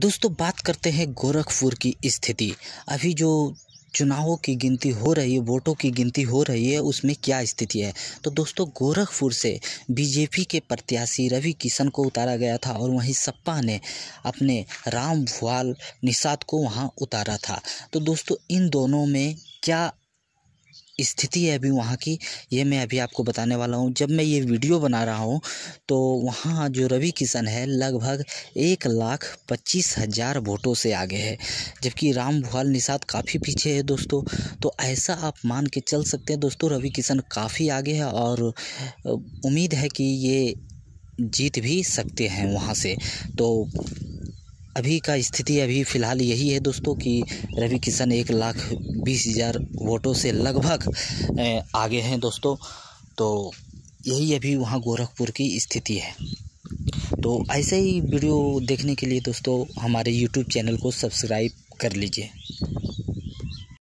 दोस्तों बात करते हैं गोरखपुर की स्थिति अभी जो चुनावों की गिनती हो रही है वोटों की गिनती हो रही है उसमें क्या स्थिति है तो दोस्तों गोरखपुर से बीजेपी के प्रत्याशी रवि किशन को उतारा गया था और वहीं सपा ने अपने राम भुआल निषाद को वहां उतारा था तो दोस्तों इन दोनों में क्या स्थिति है अभी वहाँ की ये मैं अभी आपको बताने वाला हूँ जब मैं ये वीडियो बना रहा हूँ तो वहाँ जो रवि किशन है लगभग एक लाख पच्चीस हज़ार वोटों से आगे है जबकि राम भुआल निषाद काफ़ी पीछे है दोस्तों तो ऐसा आप मान के चल सकते हैं दोस्तों रवि किशन काफ़ी आगे है और उम्मीद है कि ये जीत भी सकते हैं वहाँ से तो अभी का स्थिति अभी फ़िलहाल यही है दोस्तों कि रवि किशन एक लाख बीस हज़ार वोटों से लगभग आगे हैं दोस्तों तो यही अभी वहाँ गोरखपुर की स्थिति है तो ऐसे ही वीडियो देखने के लिए दोस्तों हमारे यूट्यूब चैनल को सब्सक्राइब कर लीजिए